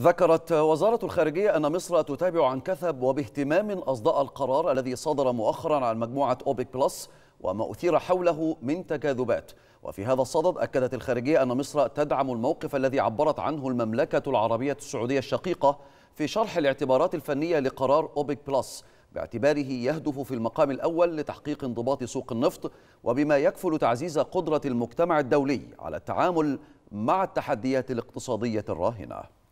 ذكرت وزارة الخارجية أن مصر تتابع عن كثب وباهتمام أصداء القرار الذي صدر مؤخرا عن مجموعة أوبك بلس وما أثير حوله من تكاذبات وفي هذا الصدد أكدت الخارجية أن مصر تدعم الموقف الذي عبرت عنه المملكة العربية السعودية الشقيقة في شرح الاعتبارات الفنية لقرار أوبك بلس باعتباره يهدف في المقام الأول لتحقيق انضباط سوق النفط وبما يكفل تعزيز قدرة المجتمع الدولي على التعامل مع التحديات الاقتصادية الراهنة